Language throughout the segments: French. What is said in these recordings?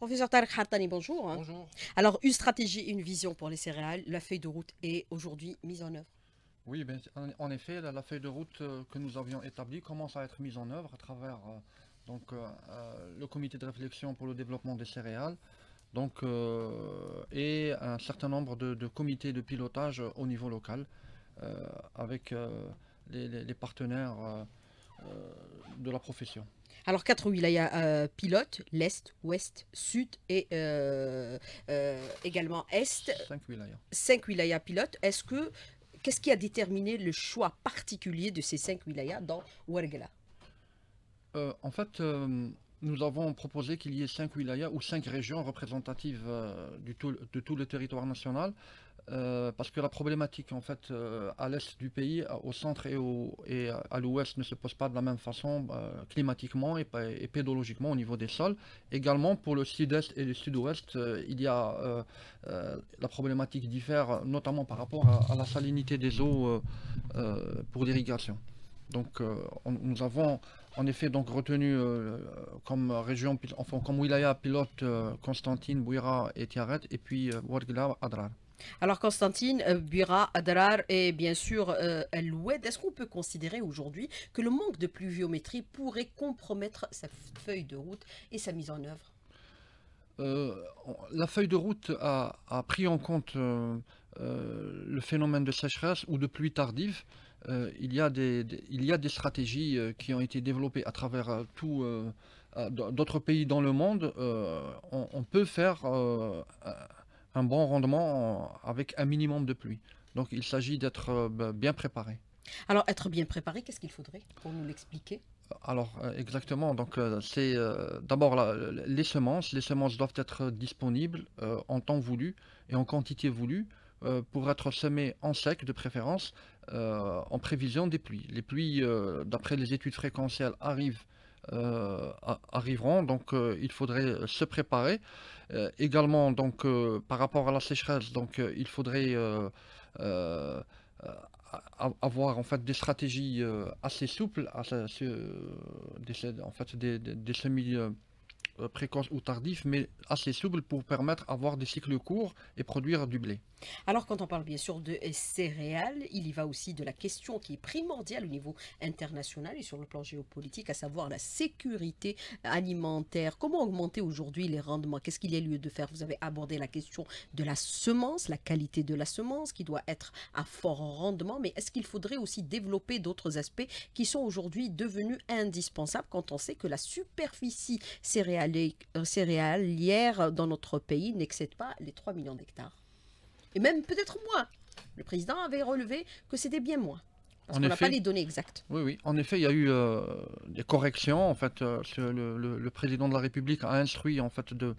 Professeur Tarek Hartani, bonjour. Bonjour. Alors, une stratégie une vision pour les céréales, la feuille de route est aujourd'hui mise en œuvre. Oui, en effet, la, feuille de route euh, que nous avions établie commence à être mise en œuvre à travers euh, donc, euh, le comité de réflexion pour le développement des céréales donc, et un certain nombre de, comités de pilotage au niveau local avec les, partenaires de la profession. Alors, quatre wilayas euh, pilotes, l'Est, Ouest, Sud et euh, euh, également Est. Cinq wilayas. Cinq wilayas pilotes. Est-ce que, qu'est-ce qui a déterminé le choix particulier de ces cinq wilayas dans euh, En fait, nous avons proposé qu'il y ait cinq wilayas ou cinq régions représentatives du de tout le territoire national. Euh, parce que la problématique en fait euh, à l'est du pays, euh, au centre et, et à l'ouest ne se pose pas de la même façon climatiquement et, pédologiquement au niveau des sols. Également pour le sud-est et le sud-ouest, il y a la problématique diffère notamment par rapport à, la salinité des eaux pour l'irrigation. Donc nous avons en effet donc retenu comme région, enfin comme wilaya pilote Constantine, Bouira et Tiaret, et puis euh, Adrar. Alors Constantine, euh, Bira, Adrar et bien sûr euh, est-ce qu'on peut considérer aujourd'hui que le manque de pluviométrie pourrait compromettre sa feuille de route et sa mise en œuvre euh, la feuille de route a, pris en compte euh, le phénomène de sécheresse ou de pluie tardive. il, y a des, stratégies qui ont été développées à travers tout d'autres pays dans le monde. on, peut faire un bon rendement euh, avec un minimum de pluie. Donc il s'agit d'être euh, bah, bien préparé. Alors être bien préparé, qu'est-ce qu'il faudrait pour nous l'expliquer alors euh, exactement, donc c'est d'abord les semences. Les semences doivent être disponibles en temps voulu et en quantité voulue pour être semées en sec de préférence en prévision des pluies. Les pluies, d'après les études fréquentielles, arriveront, donc il faudrait se préparer. Euh, également, donc, euh, par rapport à la sécheresse, donc, euh, il faudrait avoir en fait des stratégies assez souples, en fait des, des, des précoce ou tardif, mais assez souple pour permettre d'avoir des cycles courts et produire du blé. Alors quand on parle bien sûr de céréales, il y va aussi de la question qui est primordiale au niveau international et sur le plan géopolitique, à savoir la sécurité alimentaire. Comment augmenter aujourd'hui les rendements Qu'est-ce qu'il y a lieu de faire Vous avez abordé la question de la semence, la qualité de la semence qui doit être à fort rendement, mais est-ce qu'il faudrait aussi développer d'autres aspects qui sont aujourd'hui devenus indispensables quand on sait que la superficie céréale les céréales hier dans notre pays n'excèdent pas les 3 millions d'hectares. Et même peut-être moins. Le président avait relevé que c'était bien moins. Parce qu'on n'a pas les données exactes. Oui, oui. En effet, il y a eu euh, des corrections. En fait, euh, le, président de la République a instruit en fait de,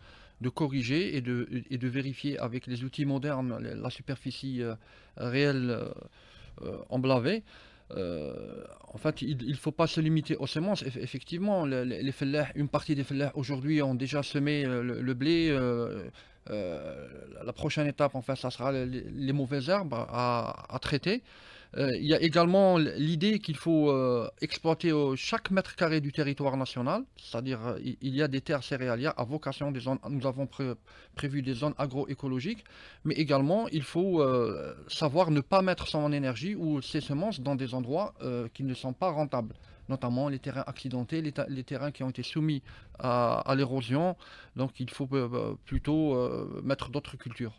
corriger et de, vérifier avec les outils modernes la superficie euh, réelle réelle emblavée. Euh, en fait, il ne faut pas se limiter aux semences. Effectivement, les, une partie des fellahs aujourd'hui ont déjà semé euh, le, blé. Euh, la prochaine étape, en fait, ça sera les, mauvaises herbes à traiter. Euh, il y a également l'idée qu'il faut euh, exploiter euh, chaque mètre carré du territoire national, c'est-à-dire il y a des terres céréalières à vocation des zones, nous avons prévu des zones agroécologiques, mais également il faut savoir ne pas mettre son énergie ou ses semences dans des endroits qui ne sont pas rentables notamment les terrains accidentés, les, terrains qui ont été soumis à, l'érosion. Donc il faut plutôt mettre d'autres cultures.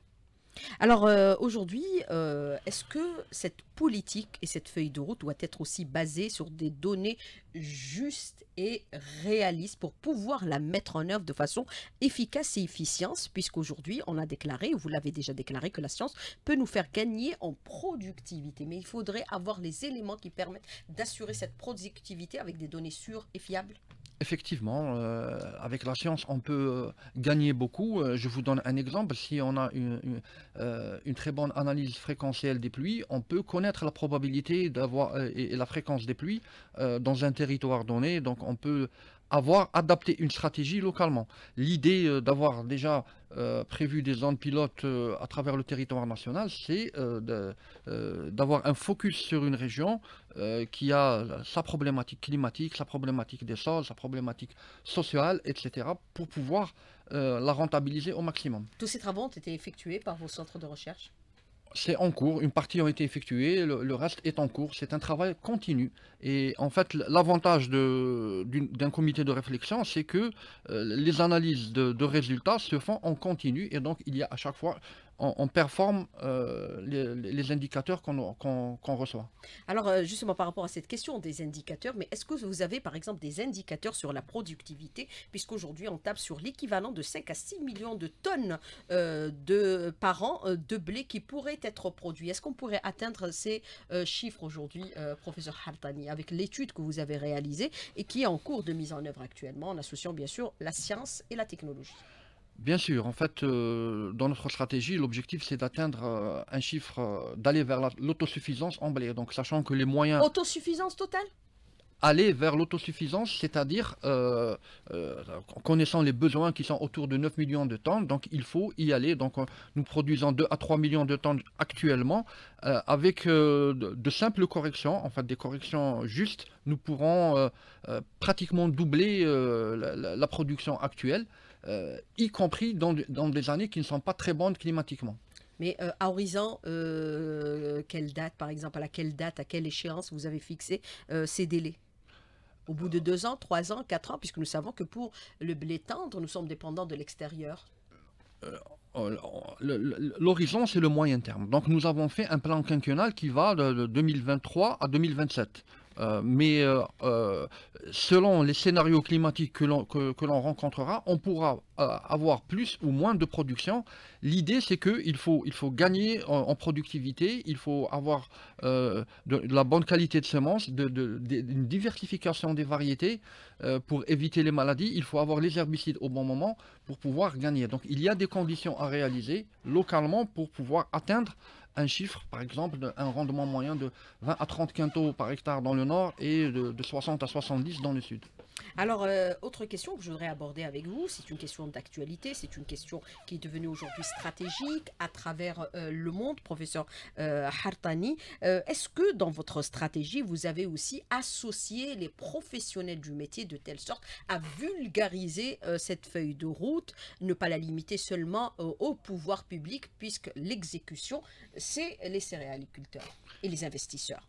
Alors euh, aujourd'hui, euh, est-ce que cette politique et cette feuille de route doit être aussi basée sur des données justes et réalistes pour pouvoir la mettre en œuvre de façon efficace et efficiente, puisqu'aujourd'hui on a déclaré, vous l'avez déjà déclaré, que la science peut nous faire gagner en productivité. Mais il faudrait avoir les éléments qui permettent d'assurer cette productivité avec des données sûres et fiables. Effectivement, euh, avec la science, on peut euh, gagner beaucoup. Euh, je vous donne un exemple. Si on a une, très bonne analyse fréquentielle des pluies, on peut connaître la probabilité d'avoir et, la fréquence des pluies dans un territoire donné. Donc, on peut avoir adapté une stratégie localement. L'idée euh, d'avoir déjà euh, prévu des zones pilotes euh, à travers le territoire national, c'est d'avoir un focus sur une région qui a sa problématique climatique, sa problématique des sols, sa problématique sociale, etc., pour pouvoir la rentabiliser au maximum. Tous ces travaux ont été effectués par vos centres de recherche c'est en cours, une partie a été effectuée, le, reste est en cours, c'est un travail continu. Et en fait, l'avantage d'un comité de réflexion, c'est que euh, les analyses de, de, résultats se font en continu, et donc il y a à chaque fois on, performe euh, les, indicateurs qu'on reçoit. Alors euh, justement par rapport à cette question des indicateurs, mais est-ce que vous avez par exemple des indicateurs sur la productivité, puisqu'aujourd'hui on tape sur l'équivalent de 5 à 6 millions de tonnes euh, de, par an de blé qui pourrait être produit. Est-ce qu'on pourrait atteindre ces chiffres aujourd'hui, professeur Hartani, avec l'étude que vous avez réalisée et qui est en cours de mise en œuvre actuellement, en associant bien sûr la science et la technologie Bien sûr, en fait, euh, dans notre stratégie, l'objectif c'est d'atteindre euh, un chiffre, euh, d'aller vers l'autosuffisance en blé. Donc, sachant que les moyens. Autosuffisance totale Aller vers l'autosuffisance, c'est-à-dire connaissant les besoins qui sont autour de 9 millions de tonnes, donc il faut y aller. Donc, nous produisons 2 à 3 millions de tonnes actuellement. avec de, simples corrections, en fait, des corrections justes, nous pourrons pratiquement doubler la, production actuelle. Euh, y compris dans, des années qui ne sont pas très bonnes climatiquement. Mais euh, à horizon, euh, quelle date, par exemple, à quelle date, à quelle échéance vous avez fixé ces délais Au bout de deux ans, trois ans, quatre ans, puisque nous savons que pour le blé tendre, nous sommes dépendants de l'extérieur. Oh, oh, l'horizon, c'est le moyen terme. Donc nous avons fait un plan quinquennal qui va de 2023 à 2027. Euh, mais euh, euh, selon les scénarios climatiques que l'on que, rencontrera, on pourra avoir plus ou moins de production. L'idée, c'est qu'il faut, il faut gagner en, productivité, il faut avoir de, la bonne qualité de semences, une diversification des variétés pour éviter les maladies. Il faut avoir les herbicides au bon moment pour pouvoir gagner. Donc, il y a des conditions à réaliser localement pour pouvoir atteindre un chiffre, par exemple, un rendement moyen de 20 à 30 quintaux par hectare dans le nord et de, 60 à 70 dans le sud. Alors, euh, autre question que je voudrais aborder avec vous, c'est une question d'actualité, c'est une question qui est devenue aujourd'hui stratégique à travers euh, le monde, professeur euh, Hartani. Est-ce que dans votre stratégie, vous avez aussi associé les professionnels du métier de telle sorte à vulgariser cette feuille de route, ne pas la limiter seulement au pouvoir public, puisque l'exécution c'est les céréaliculteurs et les investisseurs.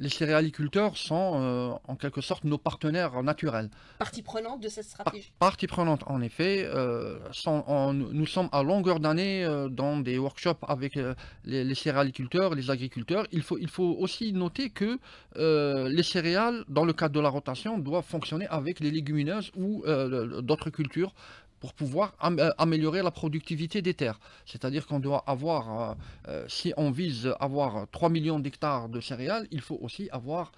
Les céréaliculteurs sont euh, en quelque sorte nos partenaires naturels. Partie prenante de cette stratégie. partie prenante, en effet. Euh, sont, nous sommes à longueur d'année euh, dans des workshops avec les, les, céréaliculteurs, les agriculteurs. Il faut, il faut aussi noter que les céréales, dans le cadre de la rotation, doivent fonctionner avec les légumineuses ou d'autres cultures pour pouvoir euh, améliorer la productivité des terres. C'est-à-dire qu'on doit avoir, euh, euh, si on vise avoir 3 millions d'hectares de céréales, il faut aussi avoir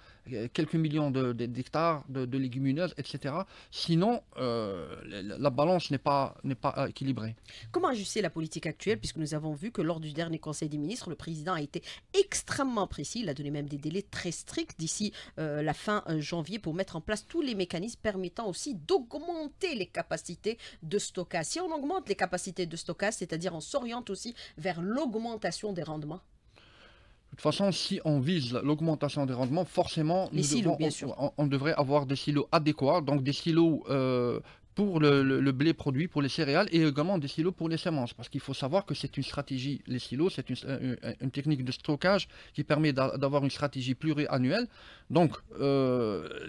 quelques millions d'hectares de, de, légumineuses, etc. Sinon, euh, la balance n'est pas, pas euh, équilibrée. Comment ajuster la politique actuelle Puisque nous avons vu que lors du dernier Conseil des ministres, le président a été extrêmement précis. Il a donné même des délais très stricts d'ici euh, la fin janvier pour mettre en place tous les mécanismes permettant aussi d'augmenter les capacités de stockage. Si on augmente les capacités de stockage, c'est-à-dire on s'oriente aussi vers l'augmentation des rendements de toute façon, si on vise l'augmentation des rendements, forcément, on, devrait avoir des silos adéquats, donc des silos euh, pour le, blé produit, pour les céréales, et également des silos pour les semences. Parce qu'il faut savoir que c'est une stratégie, les silos, c'est une, euh, euh, technique de stockage qui permet d'avoir une stratégie pluriannuelle. Donc,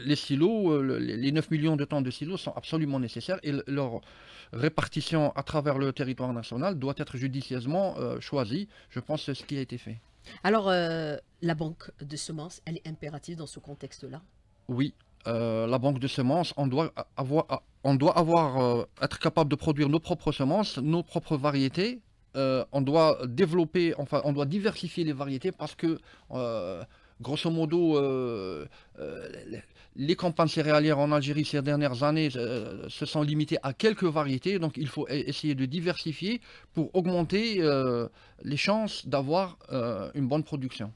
les silos, les 9 millions de tonnes de silos sont absolument nécessaires et leur répartition à travers le territoire national doit être judicieusement choisie. Je pense que c'est ce qui a été fait. Alors, euh, la banque de semences, elle est impérative dans ce contexte-là Oui, euh, la banque de semences, on doit avoir, on doit avoir euh, être capable de produire nos propres semences, nos propres variétés. on doit développer, enfin, on doit diversifier les variétés parce que grosso modo, euh, euh, les campagnes céréalières en Algérie ces dernières années euh, se sont limitées à quelques variétés, donc il faut e-, essayer de diversifier pour augmenter les chances d'avoir une bonne production.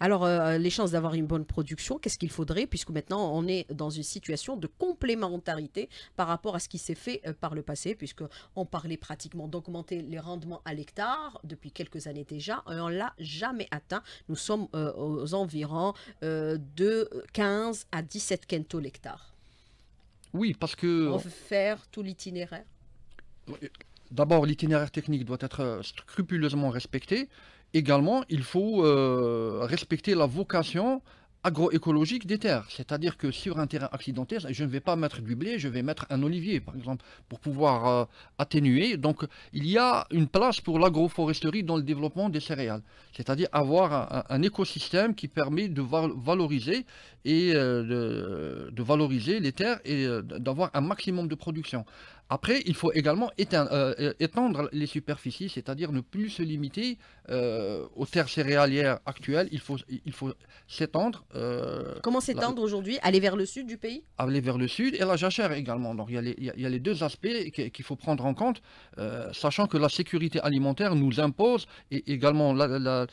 Alors, euh, les chances d'avoir une bonne production, qu'est-ce qu'il faudrait Puisque maintenant, on est dans une situation de complémentarité par rapport à ce qui s'est fait euh, par le passé, puisqu'on parlait pratiquement d'augmenter les rendements à l'hectare depuis quelques années déjà, et on l'a jamais atteint. Nous sommes euh, aux environs de 15 à 17 quintaux l'hectare. Oui, parce que... On veut faire tout l'itinéraire. D'abord, l'itinéraire technique doit être scrupuleusement respecté. Également, il faut euh, respecter la vocation agroécologique des terres. C'est-à-dire que sur un terrain accidenté, je ne vais pas mettre du blé, je vais mettre un olivier, par exemple, pour pouvoir euh, atténuer. Donc, il y a une place pour l'agroforesterie dans le développement des céréales. C'est-à-dire avoir un, écosystème qui permet de valoriser et euh, de, valoriser les terres et d'avoir un maximum de production. Après, il faut également euh, étendre les superficies, c'est-à-dire ne plus se limiter euh, aux terres céréalières actuelles. Il faut, il faut s'étendre. Euh, Comment s'étendre aujourd'hui Aller vers le sud du pays Aller vers le sud et la jachère également. Donc il y a les, deux aspects qu'il faut prendre en compte, sachant que la sécurité alimentaire nous impose et également la,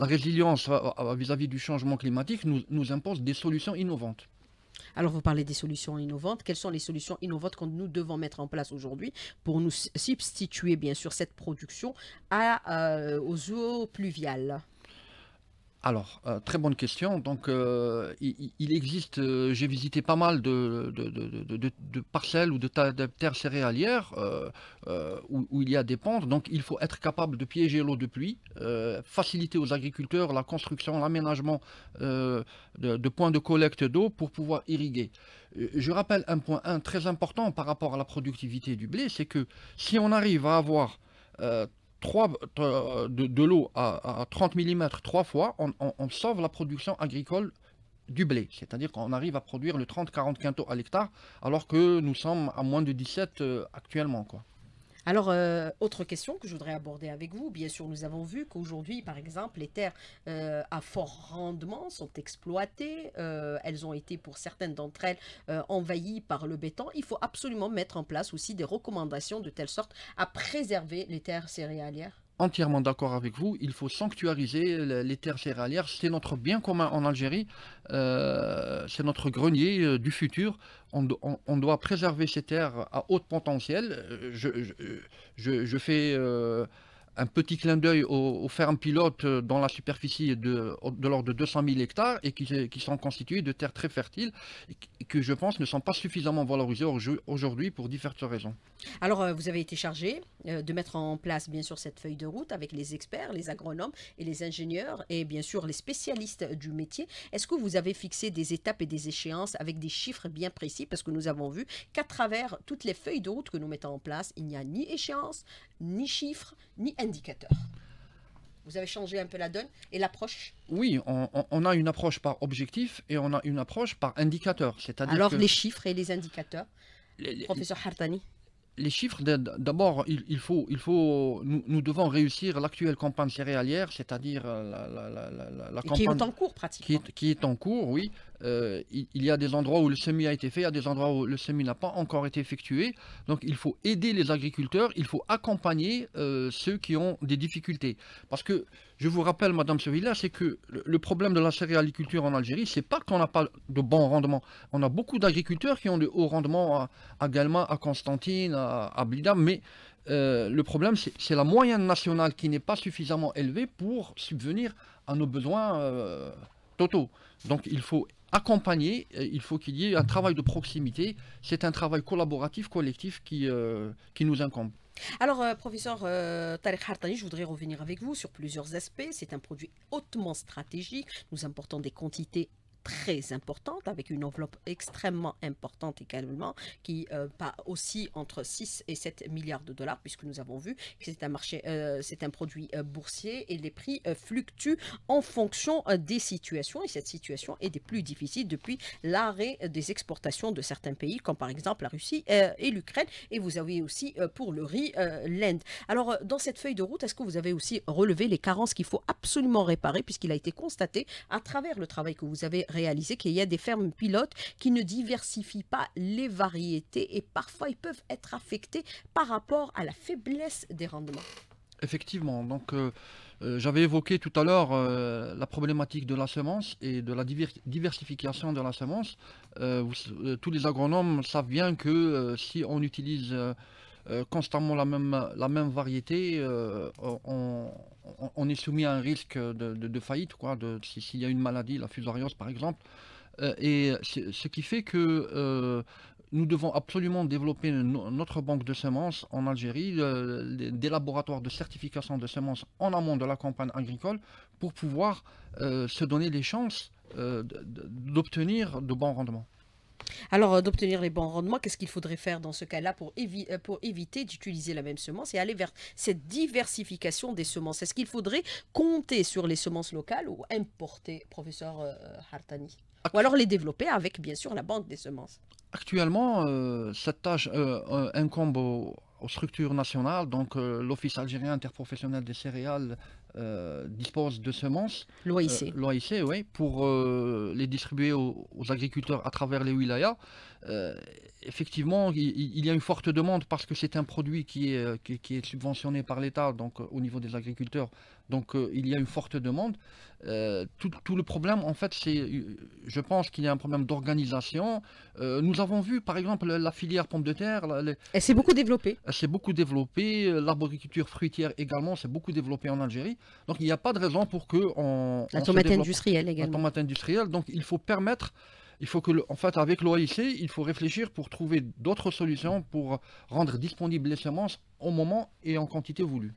résilience vis-à-vis du changement climatique nous impose des solutions innovantes. Alors, vous parlez des solutions innovantes. Quelles sont les solutions innovantes que nous devons mettre en place aujourd'hui pour nous substituer, bien sûr, cette production euh, aux eaux pluviales alors, euh, très bonne question. Donc, euh, il, existe, euh, j'ai visité pas mal de, parcelles ou de, terres céréalières où, il y a des pentes. Donc, il faut être capable de piéger l'eau de pluie, faciliter aux agriculteurs la construction, l'aménagement de, points de collecte d'eau pour pouvoir irriguer. Je rappelle un point un, très important par rapport à la productivité du blé, c'est que si on arrive à avoir euh, de, l'eau à, 30 mm trois fois, on, sauve la production agricole du blé. C'est-à-dire qu'on arrive à produire le 30-40 quintaux à l'hectare, alors que nous sommes à moins de 17 euh, actuellement. Quoi. Alors, euh, autre question que je voudrais aborder avec vous. Bien sûr, nous avons vu qu'aujourd'hui, par exemple, les terres euh, à fort rendement sont exploitées. Euh, elles ont été, pour certaines d'entre elles, envahies par le béton. Il faut absolument mettre en place aussi des recommandations de telle sorte à préserver les terres céréalières entièrement d'accord avec vous, il faut sanctuariser les terres céréalières, c'est notre bien commun en Algérie, euh, c'est notre grenier euh, du futur, on, doit préserver ces terres à haut potentiel, euh, je, je, fais un petit clin d'œil aux, fermes pilotes euh, dans la superficie de, de l'ordre de 200 000 hectares et qui, sont constituées de terres très fertiles et que je pense ne sont pas suffisamment valorisées aujourd'hui pour diverses raisons. Alors, euh, vous avez été chargé euh, de mettre en place, bien sûr, cette feuille de route avec les experts, les agronomes et les ingénieurs et bien sûr les spécialistes du métier. Est-ce que vous avez fixé des étapes et des échéances avec des chiffres bien précis Parce que nous avons vu qu'à travers toutes les feuilles de route que nous mettons en place, il n'y a ni échéance, ni chiffres, ni indicateurs. Vous avez changé un peu la donne et l'approche Oui, on, a une approche par objectif et on a une approche par indicateur. Alors les chiffres et les indicateurs, professeur Hartani les chiffres, d'abord, il, faut, il faut, nous, devons réussir l'actuelle campagne céréalière, c'est-à-dire euh, la, campagne qui est en cours, pratiquement. Qui qui est en cours, oui, euh, il, y a des endroits où le semis a été fait, il y a des endroits où le semis n'a pas encore été effectué. Donc il faut aider les agriculteurs, il faut accompagner euh, ceux qui ont des difficultés. Parce que, je vous rappelle, Madame Sevilla, c'est que le, problème de la céréaliculture en Algérie, c'est pas qu'on n'a pas de bons rendements. On a beaucoup d'agriculteurs qui ont de hauts rendements à, à à Constantine, à, Blida, mais euh, le problème, c'est la moyenne nationale qui n'est pas suffisamment élevée pour subvenir à nos besoins totaux. Donc il faut accompagner, euh, il faut qu'il y ait un travail de proximité. C'est un travail collaboratif, collectif qui, euh, qui nous incombe. Alors, euh, professeur Tarek Hartani, je voudrais revenir avec vous sur plusieurs aspects. C'est un produit hautement stratégique. Nous importons des quantités très importante, avec une enveloppe extrêmement importante également, qui euh, aussi entre 6 et 7 milliards de dollars, puisque nous avons vu que c'est un marché, euh, c'est un produit euh, boursier et les prix euh, fluctuent en fonction des situations. Et cette situation est des plus difficiles depuis l'arrêt des exportations de certains pays, comme par exemple la Russie et l'Ukraine. Et vous avez aussi pour le riz l'Inde. Alors, dans cette feuille de route, est-ce que vous avez aussi relevé les carences qu'il faut absolument réparer, puisqu'il a été constaté à travers le travail que vous avez réaliser qu'il y a des fermes pilotes qui ne diversifient pas les variétés et parfois ils peuvent être affectés par rapport à la faiblesse des rendements. Effectivement, donc euh, euh, j'avais évoqué tout à l'heure euh, la problématique de la semence et de la diversification de la semence. tous les agronomes savent bien que si on utilise constamment la même, la même variété, on, on, est soumis à un risque de, faillite, quoi, s'il y a une maladie, la fusariose par exemple. Euh, et ce qui fait que euh, nous devons absolument développer notre banque de semences en Algérie, euh, des laboratoires de certification de semences en amont de la campagne agricole pour pouvoir se donner les chances d'obtenir de bons rendements. Alors, euh, d'obtenir les bons rendements, qu'est-ce qu'il faudrait faire dans ce cas-là euh, pour, éviter d'utiliser la même semence et aller vers cette diversification des semences Est-ce qu'il faudrait compter sur les semences locales ou importer, professeur euh, Hartani Ou alors les développer avec, bien sûr, la banque des semences Actuellement, cette tâche incombe aux, structures nationales, donc l'Office algérien interprofessionnel des céréales euh, dispose de semences. L'OIC. Euh, L'OIC, oui, pour euh, les distribuer aux, agriculteurs à travers les wilayas. effectivement, il, y a une forte demande parce que c'est un produit qui est, qui, est subventionné par l'État, donc au niveau des agriculteurs. Donc il y a une forte demande. Tout, le problème, en fait, c'est, je pense qu'il y a un problème d'organisation. nous avons vu, par exemple, la filière pompe de terre. Elle s'est beaucoup développée. Elle s'est beaucoup développée. L'arboriculture fruitière également s'est beaucoup développée en Algérie. Donc il n'y a pas de raison pour que on. La tomate industrielle également. La tomate industrielle. Donc il faut permettre. Il faut que, en fait, avec l'OIC, il faut réfléchir pour trouver d'autres solutions pour rendre disponibles les semences au moment et en quantité voulue.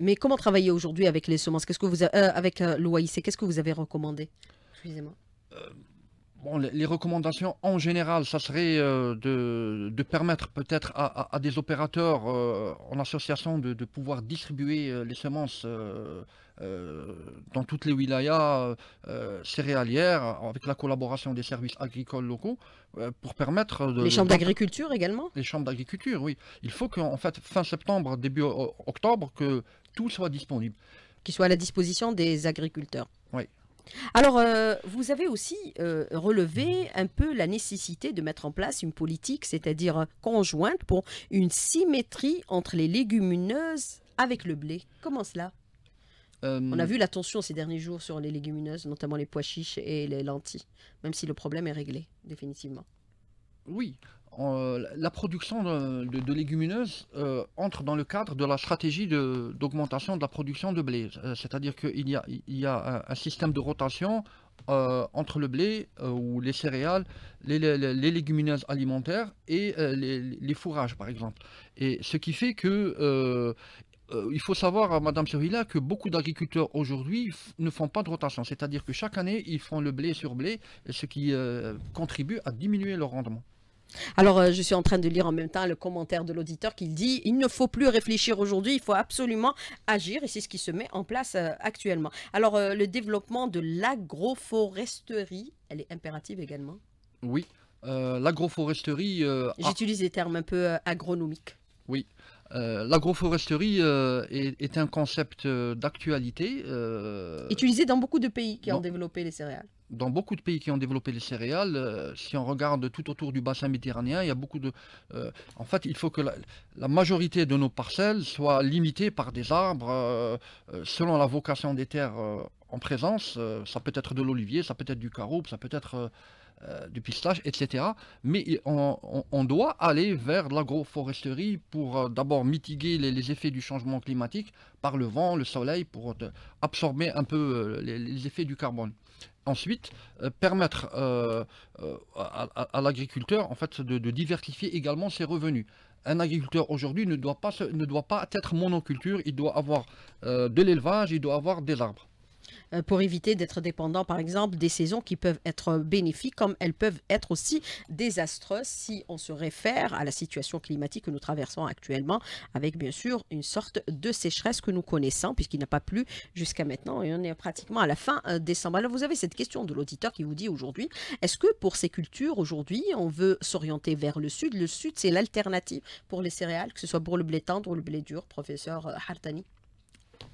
Mais comment travailler aujourd'hui avec les semences Qu'est-ce que vous, euh, avec euh, l'OIC Qu'est-ce que vous avez recommandé Excusez-moi. Euh, les recommandations en général, ça serait euh, de, permettre peut-être à, des opérateurs euh, en association de, pouvoir distribuer euh, les semences dans toutes les wilayas céréalières avec la collaboration des services agricoles locaux pour permettre les chambres d'agriculture également les chambres d'agriculture oui il faut qu'en fait fin septembre début octobre que tout soit disponible Qu'il soit à la disposition des agriculteurs oui alors, euh, vous avez aussi euh, relevé un peu la nécessité de mettre en place une politique, c'est-à-dire conjointe, pour une symétrie entre les légumineuses avec le blé. Comment cela euh, On a vu la tension ces derniers jours sur les légumineuses, notamment les pois chiches et les lentilles, même si le problème est réglé définitivement. Oui, la production de, légumineuses euh, entre dans le cadre de la stratégie d'augmentation de, la production de blé. Euh, c'est-à-dire qu'il y a, un, système de rotation euh, entre le blé ou les céréales, les, légumineuses alimentaires et les, fourrages, par exemple. Et ce qui fait que il faut savoir, Madame Survilla que beaucoup d'agriculteurs aujourd'hui ne font pas de rotation. C'est-à-dire que chaque année, ils font le blé sur blé, ce qui contribue à diminuer leur rendement. Alors, euh, je suis en train de lire en même temps le commentaire de l'auditeur qui dit Il ne faut plus réfléchir aujourd'hui, il faut absolument agir, et c'est ce qui se met en place euh, actuellement. Alors, euh, le développement de l'agroforesterie, elle est impérative également Oui, l'agroforesterie. J'utilise des termes un peu agronomiques. Oui, euh, l'agroforesterie euh, est, un concept euh, d'actualité. Utilisé dans beaucoup de pays qui ont développé les céréales. Dans beaucoup de pays qui ont développé les céréales, si on regarde tout autour du bassin méditerranéen, il y a beaucoup de. en fait, il faut que la, majorité de nos parcelles soient limitées par des arbres selon la vocation des terres en présence. ça peut être de l'olivier, ça peut être du caroube, ça peut être euh, du pistache, etc. Mais on, doit aller vers l'agroforesterie pour euh, d'abord mitiguer les, effets du changement climatique par le vent, le soleil, pour absorber un peu euh, les, effets du carbone ensuite permettre à, l'agriculteur en fait de, diversifier également ses revenus. Un agriculteur aujourd'hui ne ne doit pas être monoculture, il doit avoir de l'élevage, il doit avoir des arbres. Euh, pour éviter d'être dépendant, par exemple, des saisons qui peuvent être bénéfiques, comme elles peuvent être aussi désastreuses si on se réfère à la situation climatique que nous traversons actuellement, avec bien sûr une sorte de sécheresse que nous connaissons, puisqu'il n'a pas plu jusqu'à maintenant, et on est pratiquement à la fin euh, décembre. Alors vous avez cette question de l'auditeur qui vous dit aujourd'hui, est-ce que pour ces cultures, aujourd'hui, on veut s'orienter vers le sud Le sud, c'est l'alternative pour les céréales, que ce soit pour le blé tendre ou le blé dur, professeur euh, Hartani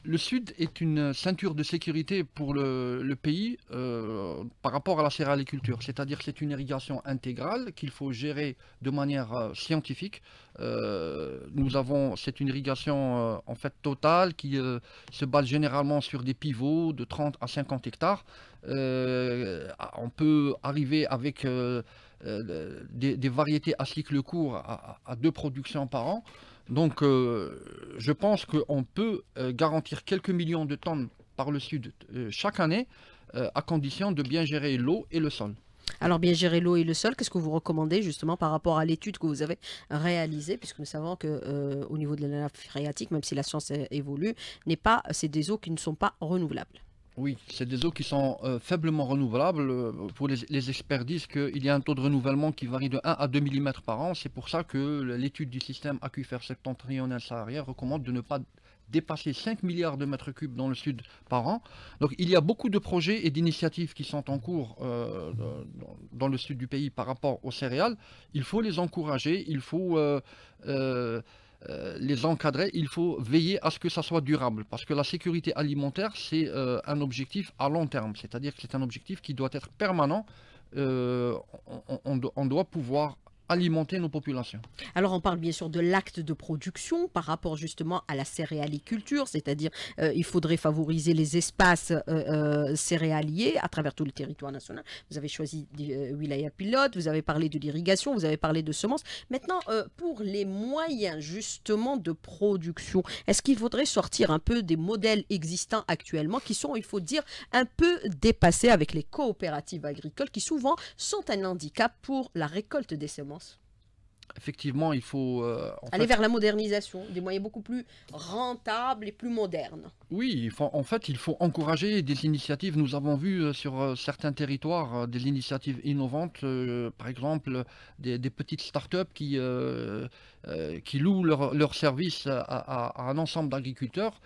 le Sud est une ceinture de sécurité pour le, pays euh, par rapport à la céréaliculture, c'est-à-dire que c'est une irrigation intégrale qu'il faut gérer de manière euh, scientifique. Euh, nous avons, c'est une irrigation en fait totale qui se base généralement sur des pivots de 30 à 50 hectares. on peut arriver avec des, variétés à cycle court à deux productions par an. Donc, euh, je pense qu'on peut euh, garantir quelques millions de tonnes par le Sud euh, chaque année, à condition de bien gérer l'eau et le sol. Alors, bien gérer l'eau et le sol, qu'est-ce que vous recommandez justement par rapport à l'étude que vous avez réalisée, puisque nous savons que au niveau de la nappe phréatique, même si la science évolue, n'est pas, c'est des eaux qui ne sont pas renouvelables. Oui, c'est des eaux qui sont euh, faiblement renouvelables. Euh, pour les, experts disent qu'il y a un taux de renouvellement qui varie de 1 à 2 mm par an. C'est pour ça que l'étude du système aquifère septentrional saharien recommande de ne pas dépasser 5 milliards de mètres cubes dans le sud par an. Donc il y a beaucoup de projets et d'initiatives qui sont en cours euh, dans le sud du pays par rapport aux céréales. Il faut les encourager, il faut euh, les encadrer, il faut veiller à ce que ça soit durable, parce que la sécurité alimentaire, c'est euh, un objectif à long terme, c'est-à-dire que c'est un objectif qui doit être permanent. Euh, on, doit pouvoir alimenter nos populations. Alors on parle bien sûr de l'acte de production par rapport justement à la céréaliculture, c'est-à-dire euh, il faudrait favoriser les espaces euh, euh, céréaliers à travers tout le territoire national. Vous avez choisi des wilaya pilote, vous avez parlé de l'irrigation, vous avez parlé de semences. Maintenant, pour les moyens justement de production, est-ce qu'il faudrait sortir un peu des modèles existants actuellement qui sont, il faut dire, un peu dépassés avec les coopératives agricoles qui souvent sont un handicap pour la récolte des semences effectivement, il faut... Euh, Aller vers la modernisation, des moyens beaucoup plus rentables et plus modernes. Oui, en fait, il faut encourager des initiatives. Nous avons vu euh, sur euh, certains territoires des initiatives innovantes, par exemple des, petites start-up qui, qui louent leurs services à, un ensemble d'agriculteurs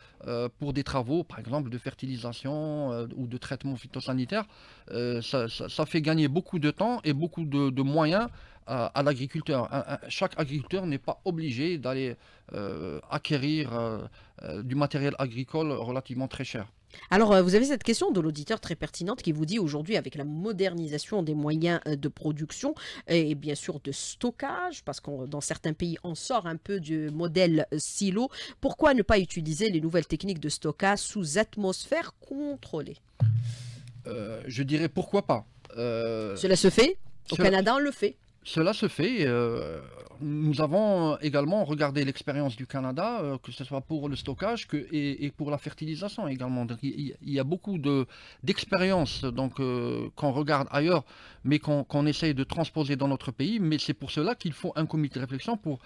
pour des travaux, par exemple, de fertilisation ou de traitement phytosanitaire. Ça, fait gagner beaucoup de temps et beaucoup de moyens à, l'agriculteur. Chaque agriculteur n'est pas obligé d'aller euh, acquérir euh, euh, du matériel agricole relativement très cher. Alors, vous avez cette question de l'auditeur très pertinente qui vous dit aujourd'hui, avec la modernisation des moyens de production et bien sûr de stockage, parce que dans certains pays, on sort un peu du modèle silo, pourquoi ne pas utiliser les nouvelles techniques de stockage sous atmosphère contrôlée Je dirais pourquoi pas. Cela se fait au Canada, on le fait. Cela se fait. Euh, nous avons également regardé l'expérience du Canada, euh, que ce soit pour le stockage et, pour la fertilisation également. il, y a beaucoup d'expériences euh, qu'on regarde ailleurs, mais qu'on essaye de transposer dans notre pays. Mais c'est pour cela qu'il faut un comité de réflexion pour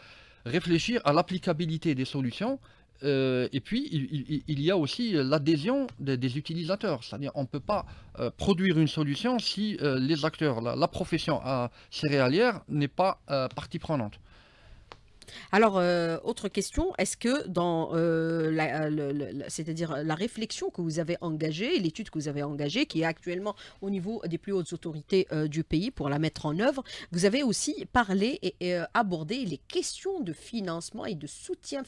réfléchir à l'applicabilité des solutions euh, et puis, il, y a aussi euh, l'adhésion des, utilisateurs. C'est-à-dire, on ne peut pas euh, produire une solution si les acteurs, la, la profession céréalière n'est pas partie prenante. Alors, euh, autre question, est-ce que dans euh, la, euh, c'est-à-dire la réflexion que vous avez engagée, l'étude que vous avez engagée, qui est actuellement au niveau des plus hautes autorités du pays pour la mettre en œuvre, vous avez aussi parlé et, abordé les questions de financement et de soutien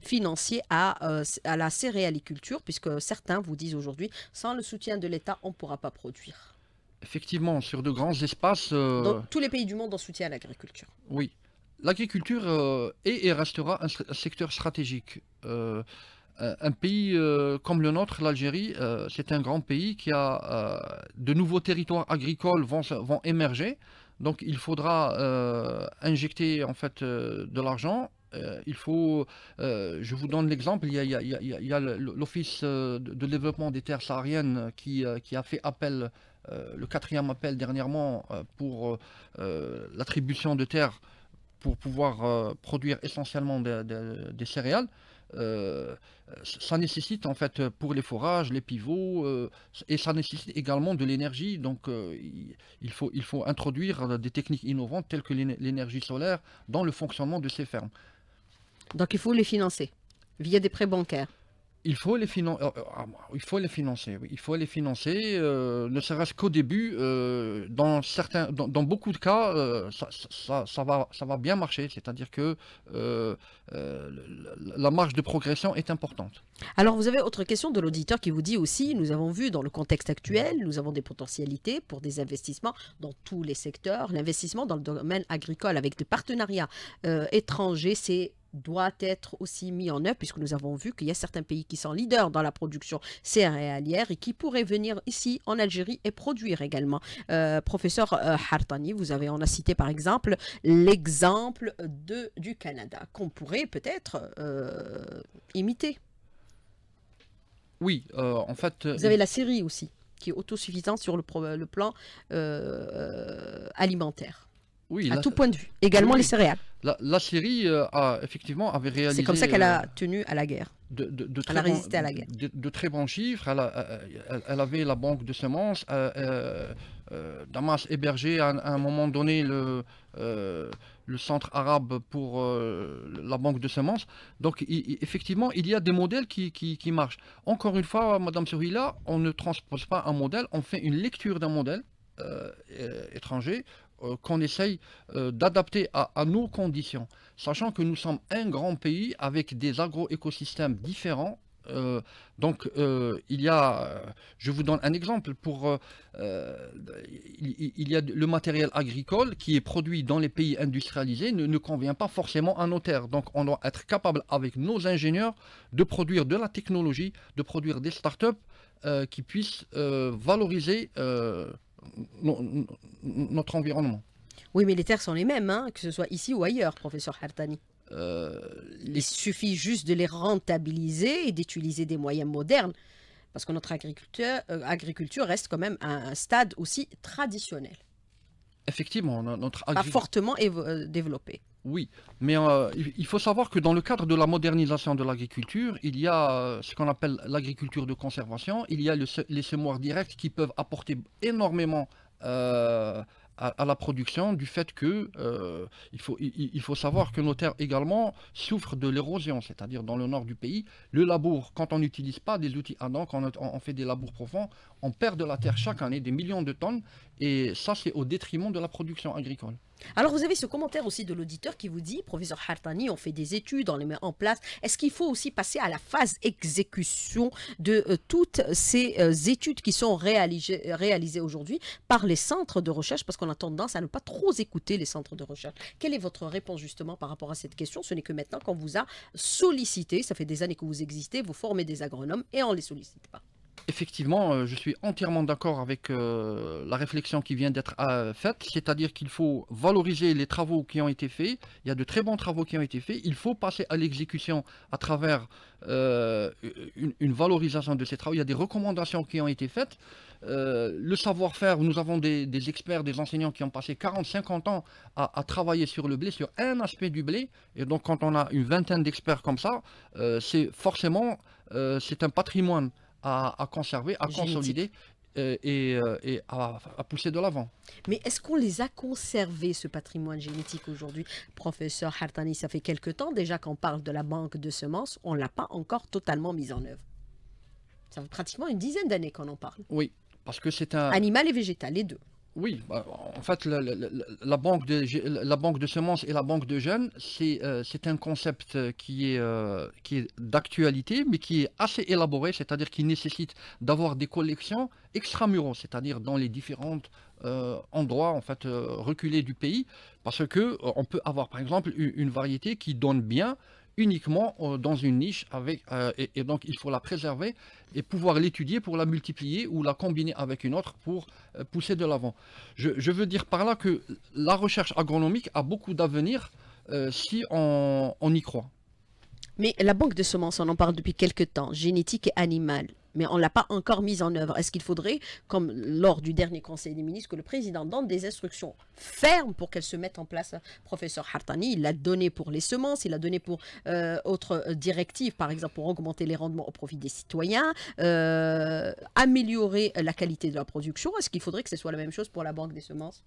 financier à, la céréaliculture, puisque certains vous disent aujourd'hui, sans le soutien de l'État, on ne pourra pas produire. Effectivement, sur de grands espaces. tous les pays du monde en soutien à l'agriculture. Oui l'agriculture euh, est et restera un, secteur stratégique. Euh, un pays euh, comme le nôtre, l'Algérie, c'est un grand pays qui a de nouveaux territoires agricoles vont, vont émerger. Donc il faudra injecter en fait de l'argent. il faut, je vous donne l'exemple, il y a, l'Office de développement des terres sahariennes qui, qui a fait appel, le quatrième appel dernièrement pour l'attribution de terres pour pouvoir euh, produire essentiellement des, céréales, euh, ça nécessite en fait pour les forages, les pivots, euh, et ça nécessite également de l'énergie. Donc il faut introduire des techniques innovantes telles que l'énergie solaire dans le fonctionnement de ces fermes. Donc il faut les financer via des prêts bancaires il faut les, euh, euh, ah, il faut les financer. Il faut les financer, euh, ne serait-ce qu'au début. dans, certains, dans, beaucoup de cas, ça, va, ça va bien marcher. C'est-à-dire que la marge de progression est importante. Alors, vous avez autre question de l'auditeur qui vous dit aussi, nous avons vu dans le contexte actuel, nous avons des potentialités pour des investissements dans tous les secteurs. L'investissement dans le domaine agricole avec des partenariats étrangers, c'est doit être aussi mis en œuvre, puisque nous avons vu qu'il y a certains pays qui sont leaders dans la production céréalière et qui pourraient venir ici en Algérie et produire également. Euh, professeur euh, Hartani, vous avez en a cité par exemple l'exemple du Canada, qu'on pourrait peut-être euh, imiter. Oui, en fait... Vous avez la série aussi, qui est autosuffisante sur le, le plan alimentaire à tout point de vue. Également les céréales. La, Syrie euh, a effectivement avait réalisé. C'est comme ça qu'elle a euh, tenu à la guerre. De, elle a résisté à la guerre. De, très bons chiffres. Euh, elle, avait la banque de semences. Damas hébergé à, un moment donné le, le centre arabe pour la banque de semences. Donc effectivement, il y a des modèles qui, qui, marchent. Encore une fois, Madame Souhila, on ne transpose pas un modèle, on fait une lecture d'un modèle. étranger, euh, qu'on essaye euh, d'adapter à, nos conditions, sachant que nous sommes un grand pays avec des agroécosystèmes différents. Euh, donc il y a, je vous donne un exemple, pour, il, y a le matériel agricole qui est produit dans les pays industrialisés ne, ne convient pas forcément à nos terres. Donc on doit être capable avec nos ingénieurs de produire de la technologie, de produire des startups qui puissent valoriser notre environnement. Oui, mais les terres sont les mêmes, hein, que ce soit ici ou ailleurs, professeur Hartani. Euh, Il suffit juste de les rentabiliser et d'utiliser des moyens modernes, parce que notre agriculture, euh, agriculture reste quand même à un stade aussi traditionnel. Effectivement, notre agriculture... fortement euh, développé. Oui, mais euh, il faut savoir que dans le cadre de la modernisation de l'agriculture, il y a euh, ce qu'on appelle l'agriculture de conservation, il y a le, les semoirs directs qui peuvent apporter énormément à, la production du fait que il, faut, il, faut savoir que nos terres également souffrent de l'érosion, c'est-à-dire dans le nord du pays, le labour, quand on n'utilise pas des outils à ah quand on, on fait des labours profonds, on perd de la terre chaque année des millions de tonnes, et ça c'est au détriment de la production agricole. Alors vous avez ce commentaire aussi de l'auditeur qui vous dit, professeur Hartani, on fait des études, on les met en place, est-ce qu'il faut aussi passer à la phase exécution de euh, toutes ces euh, études qui sont réalisées, réalisées aujourd'hui par les centres de recherche, parce qu'on a tendance à ne pas trop écouter les centres de recherche. Quelle est votre réponse justement par rapport à cette question Ce n'est que maintenant qu'on vous a sollicité, ça fait des années que vous existez, vous formez des agronomes et on ne les sollicite pas effectivement, euh, je suis entièrement d'accord avec euh, la réflexion qui vient d'être euh, faite, c'est-à-dire qu'il faut valoriser les travaux qui ont été faits. Il y a de très bons travaux qui ont été faits. Il faut passer à l'exécution à travers une, valorisation de ces travaux. Il y a des recommandations qui ont été faites. le savoir-faire, nous avons des, experts, des enseignants qui ont passé 40-50 ans à, à, travailler sur le blé, sur un aspect du blé. Et donc, quand on a une vingtaine d'experts comme ça, c'est forcément c'est un patrimoine à, conserver, à consolider et, euh, à, pousser de l'avant. Mais est-ce qu'on les a conservés, ce patrimoine génétique aujourd'hui Professeur Hartani, ça fait quelque temps déjà qu'on parle de la banque de semences, on ne l'a pas encore totalement mise en œuvre. Ça fait pratiquement une dizaine d'années qu'on en parle. Oui, parce que c'est un... Animal et végétal, les deux. Oui, bah, en fait, la, banque de, semences et la banque de jeunes, c'est euh, un concept euh, qui est, euh, est d'actualité, mais qui est assez élaboré, c'est-à-dire qui nécessite d'avoir des collections extramuros, c'est-à-dire dans les différents endroits en fait, reculés du pays, parce que on peut avoir, par exemple, une variété qui donne bien uniquement euh, dans une niche avec, euh, et, donc il faut la préserver et pouvoir l'étudier pour la multiplier ou la combiner avec une autre pour euh, pousser de l'avant. Je, veux dire par là que la recherche agronomique a beaucoup d'avenir si on, on y croit. Mais la banque de semences, on en parle depuis quelques temps, génétique et animale mais on ne l'a pas encore mise en œuvre. Est-ce qu'il faudrait, comme lors du dernier Conseil des ministres, que le président donne des instructions fermes pour qu'elles se mettent en place Professeur Hartani, il l'a donné pour les semences, il l'a donné pour euh, autres euh, directives, par exemple pour augmenter les rendements au profit des citoyens, euh, améliorer la qualité de la production. Est-ce qu'il faudrait que ce soit la même chose pour la banque des semences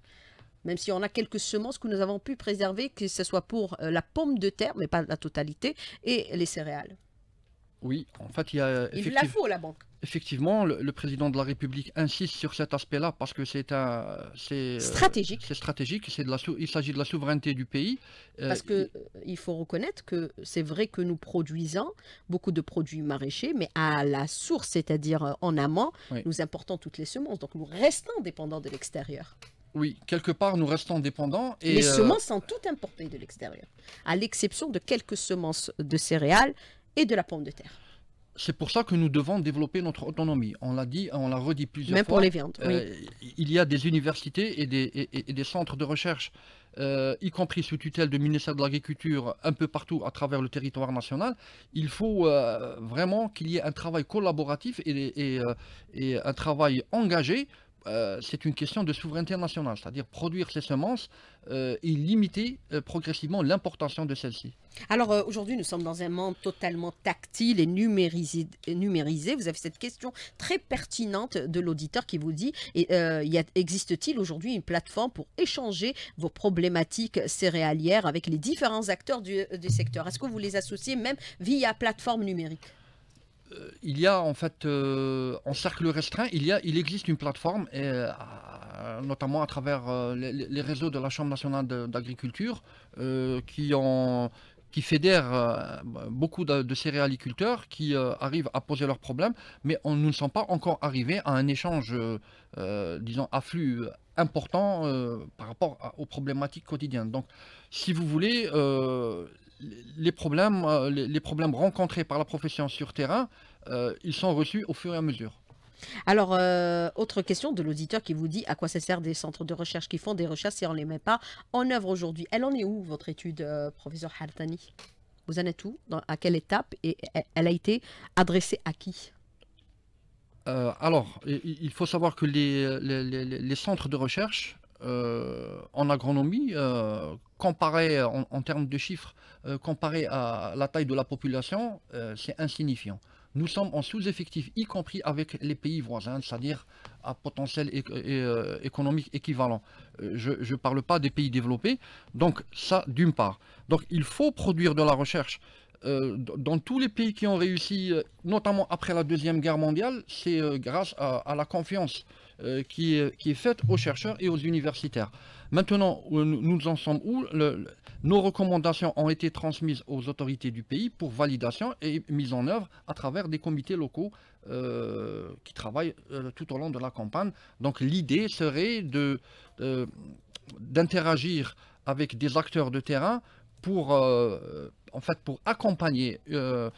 même si on a quelques semences que nous avons pu préserver, que ce soit pour la pomme de terre, mais pas la totalité, et les céréales. Oui, en fait, il y a. Il la faut, la banque. Effectivement, le, président de la République insiste sur cet aspect-là parce que c'est un. C'est euh, stratégique. C'est stratégique, de la sou, il s'agit de la souveraineté du pays. Euh, parce qu'il euh, il faut reconnaître que c'est vrai que nous produisons beaucoup de produits maraîchers, mais à la source, c'est-à-dire en amont, nous importons toutes les semences. Donc nous restons dépendants de l'extérieur. Oui, quelque part, nous restons dépendants. Et les semences sont toutes importées de l'extérieur, à l'exception de quelques semences de céréales de la pomme de terre. C'est pour ça que nous devons développer notre autonomie. On l'a dit, on l'a redit plusieurs fois. Même pour les viandes. Euh, il y a des universités et des, centres de recherche, euh, y compris sous tutelle du ministère de l'Agriculture, un peu partout à travers le territoire national. Il faut euh, vraiment qu'il y ait un travail collaboratif et, et un travail engagé euh, c'est une question de souveraineté nationale, c'est-à-dire produire ces semences euh, et limiter euh, progressivement l'importation de celles-ci. Alors aujourd'hui, nous sommes dans un monde totalement tactile et numérisé, numérisé. Vous avez cette question très pertinente de l'auditeur qui vous dit existe-t-il aujourd'hui une plateforme pour échanger vos problématiques céréalières avec les différents acteurs du, du secteur Est-ce que vous les associez même via plateforme numérique il y a en fait, euh, en cercle restreint, il, y a, il existe une plateforme, euh, notamment à travers euh, les, réseaux de la Chambre nationale d'agriculture, qui, qui fédère beaucoup de, céréaliculteurs qui arrivent à poser leurs problèmes, mais on, ne sommes pas encore arrivés à un échange, disons, afflux important par rapport aux problématiques quotidiennes. Donc, si vous voulez, les problèmes, euh, les, problèmes rencontrés par la profession sur terrain, euh, ils sont reçus au fur et à mesure. Alors, euh, autre question de l'auditeur qui vous dit à quoi ça sert des centres de recherche qui font des recherches si on ne les met pas en œuvre aujourd'hui. Elle en est où, votre étude, professeur Hartani Vous en êtes où À quelle étape Et elle a été adressée à qui Alors, il faut savoir que les centres de recherche euh, en agronomie, euh, comparé en, termes de chiffres, euh, comparé à la taille de la population, c'est insignifiant. Nous sommes en sous-effectif, y compris avec les pays voisins, c'est-à-dire à potentiel économique équivalent. Je ne parle pas des pays développés. Donc ça, d'une part. Donc il faut produire de la recherche dans tous les pays qui ont réussi, notamment après la Deuxième Guerre mondiale, c'est grâce à, la confiance euh, qui, est faite aux chercheurs et aux universitaires. Maintenant, euh, nous en sommes où Nos recommandations ont été transmises aux autorités du pays pour validation et mise en œuvre à travers des comités locaux euh, qui travaillent tout au long de la campagne. Donc l'idée serait d'interagir avec des acteurs de terrain pour, euh, euh, en fait, pour accompagner euh,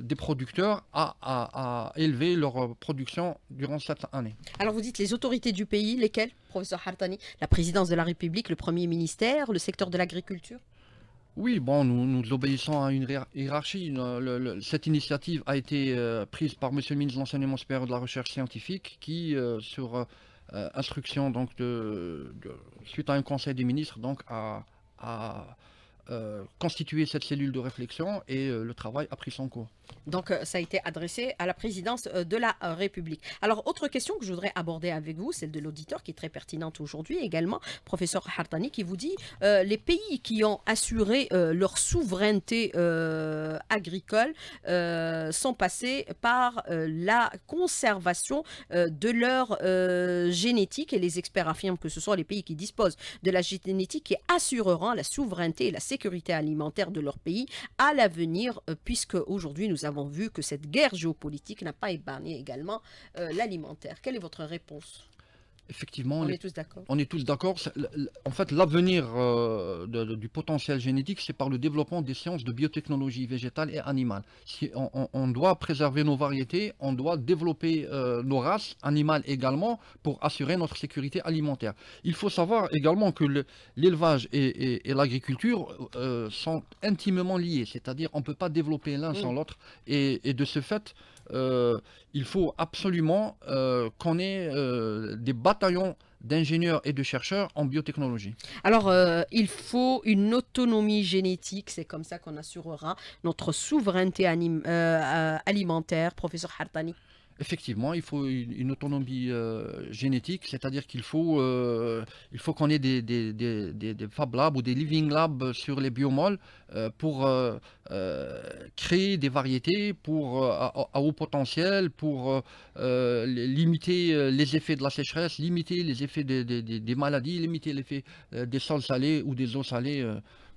des producteurs à, élever leur production durant cette année. Alors vous dites les autorités du pays, lesquelles, professeur Hartani La présidence de la République, le Premier ministère, le secteur de l'agriculture oui, bon, nous, nous obéissons à une hiérarchie. cette initiative a été prise par Monsieur le ministre de l'Enseignement supérieur de la Recherche scientifique, qui, sur instruction donc suite à un conseil des ministres, donc a euh, constituer cette cellule de réflexion et euh, le travail a pris son cours. Donc, euh, ça a été adressé à la présidence euh, de la euh, République. Alors, autre question que je voudrais aborder avec vous, celle de l'auditeur qui est très pertinente aujourd'hui également, professeur Hartani, qui vous dit les pays qui ont assuré leur souveraineté agricole sont passés par la conservation de leur génétique et les experts affirment que ce sont les pays qui disposent de la génétique qui assureront la souveraineté et la sécurité alimentaire de leur pays à l'avenir, puisque aujourd'hui nous nous avons vu que cette guerre géopolitique n'a pas épargné également euh, l'alimentaire. Quelle est votre réponse Effectivement, on, est, tous d'accord. En fait, l'avenir euh, du potentiel génétique, c'est par le développement des sciences de biotechnologie végétale et animale. Si on, doit préserver nos variétés, on doit développer euh, nos races animales également pour assurer notre sécurité alimentaire. Il faut savoir également que l'élevage et, l'agriculture euh, sont intimement liés, c'est-à-dire on ne peut pas développer l'un sans mm. l'autre. et, de ce fait, euh, il faut absolument euh, qu'on ait euh, des bataillons d'ingénieurs et de chercheurs en biotechnologie. Alors, il faut une autonomie génétique, c'est comme ça qu'on assurera notre souveraineté alimentaire, professeur Hartani effectivement, il faut une, autonomie euh, génétique, c'est-à-dire qu'il faut, euh, qu'on ait des, Fab Labs ou des Living Labs sur les biomoles euh, pour créer des variétés pour, à, haut potentiel, pour limiter les effets de la sécheresse, limiter les effets des, maladies, limiter l'effet des sols salés ou des eaux salées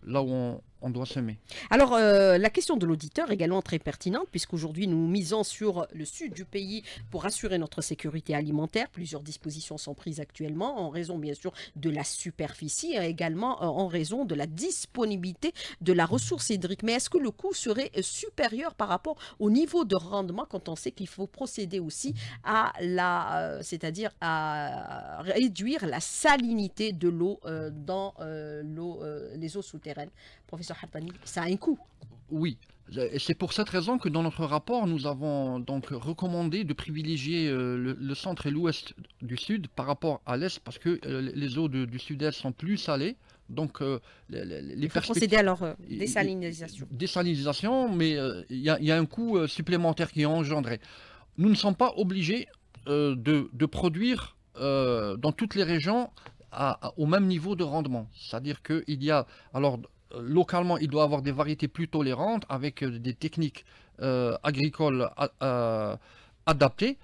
là où on, on doit semer. Alors, euh, la question de l'auditeur également très pertinente, puisqu'aujourd'hui nous misons sur le sud du pays pour assurer notre sécurité alimentaire. Plusieurs dispositions sont prises actuellement, en raison bien sûr de la superficie et également euh, en raison de la disponibilité de la ressource hydrique. Mais est-ce que le coût serait supérieur par rapport au niveau de rendement quand on sait qu'il faut procéder aussi à la, euh, c'est-à-dire à réduire la salinité de l'eau dans l'eau, les eaux souterraines ça a un coût. Oui, c'est pour cette raison que dans notre rapport, nous avons donc recommandé de privilégier euh, le, centre et l'ouest du sud par rapport à l'est, parce que euh, les eaux du sud-est sont plus salées. Donc, euh, les, les Il faut procéder à leur désalinisation. mais il y, a un coût supplémentaire qui est engendré. Nous ne sommes pas obligés de, produire dans toutes les régions au même niveau de rendement. C'est-à-dire qu'il y a... Alors, localement, il doit avoir des variétés plus tolérantes avec euh, des techniques euh, agricoles euh, adaptées.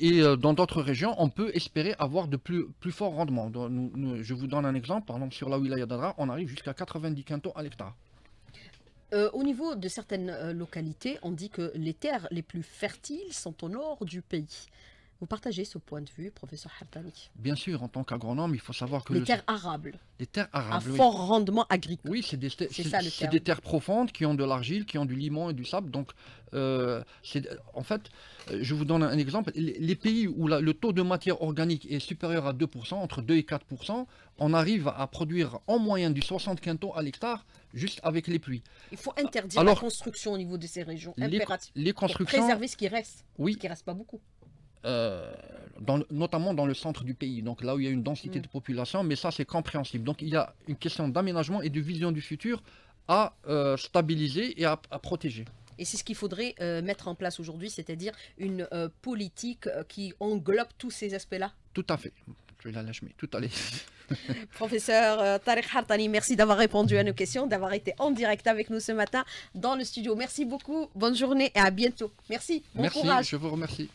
Et dans d'autres régions, on peut espérer avoir de plus, forts rendements. je vous donne un exemple. Par exemple, sur la wilaya d'Adra, on arrive jusqu'à 90 quintaux à l'hectare. au niveau de certaines localités, on dit que les terres les plus fertiles sont au nord du pays. Vous partagez ce point de vue, professeur Hartani Bien sûr, en tant qu'agronome, il faut savoir que... Les terres arables. Les terres arables, À fort rendement agricole. Oui, c'est des, des, terres profondes qui ont de l'argile, qui ont du limon et du sable. Donc, euh, en fait, euh, je vous donne un exemple. Les pays où le taux de matière organique est supérieur à 2%, entre 2 et 4%, on arrive à produire en moyenne du 60 quintaux à l'hectare juste avec les pluies. Il faut interdire la construction au niveau de ces régions impératif les, les constructions, pour préserver ce qui reste, oui, ce qui reste pas beaucoup. Euh, notamment dans le centre du pays, donc là où il y a une densité mm. de population, mais ça c'est compréhensible. Donc il y a une question d'aménagement et de vision du futur à euh, stabiliser et à, protéger. Et c'est ce qu'il faudrait euh, mettre en place aujourd'hui, c'est-à-dire une politique qui englobe tous ces aspects-là Tout à fait. Je vais la lâcher, mais tout à Professeur euh, Tarek Hartani, merci d'avoir répondu à nos questions, d'avoir été en direct avec nous ce matin dans le studio. Merci beaucoup, bonne journée et à bientôt. Merci, bon merci, courage. je vous remercie.